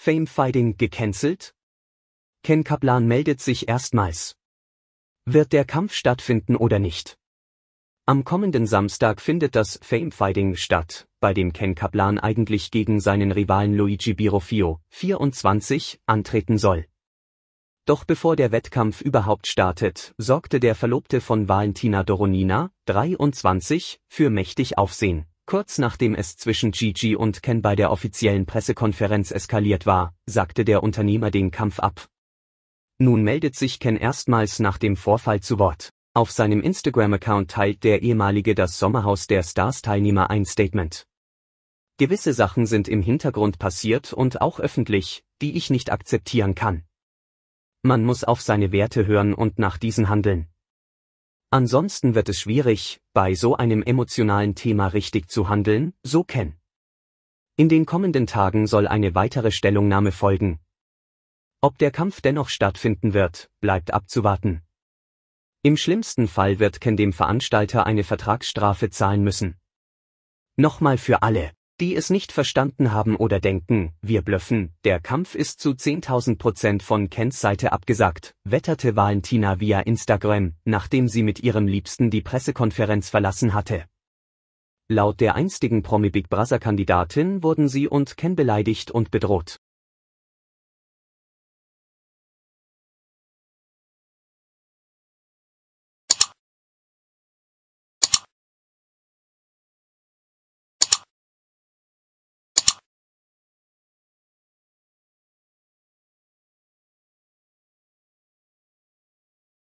Famefighting gecancelt? Ken Kaplan meldet sich erstmals. Wird der Kampf stattfinden oder nicht? Am kommenden Samstag findet das Famefighting statt, bei dem Ken Kaplan eigentlich gegen seinen Rivalen Luigi Birofio, 24, antreten soll. Doch bevor der Wettkampf überhaupt startet, sorgte der Verlobte von Valentina Doronina, 23, für mächtig Aufsehen. Kurz nachdem es zwischen Gigi und Ken bei der offiziellen Pressekonferenz eskaliert war, sagte der Unternehmer den Kampf ab. Nun meldet sich Ken erstmals nach dem Vorfall zu Wort. Auf seinem Instagram-Account teilt der ehemalige das Sommerhaus der Stars-Teilnehmer ein Statement. Gewisse Sachen sind im Hintergrund passiert und auch öffentlich, die ich nicht akzeptieren kann. Man muss auf seine Werte hören und nach diesen handeln. Ansonsten wird es schwierig, bei so einem emotionalen Thema richtig zu handeln, so Ken. In den kommenden Tagen soll eine weitere Stellungnahme folgen. Ob der Kampf dennoch stattfinden wird, bleibt abzuwarten. Im schlimmsten Fall wird Ken dem Veranstalter eine Vertragsstrafe zahlen müssen. Nochmal für alle die es nicht verstanden haben oder denken, wir blöffen, der Kampf ist zu 10.000 Prozent von Kens Seite abgesagt, wetterte Valentina via Instagram, nachdem sie mit ihrem Liebsten die Pressekonferenz verlassen hatte. Laut der einstigen Promi Big Brother Kandidatin wurden sie und Ken beleidigt und bedroht.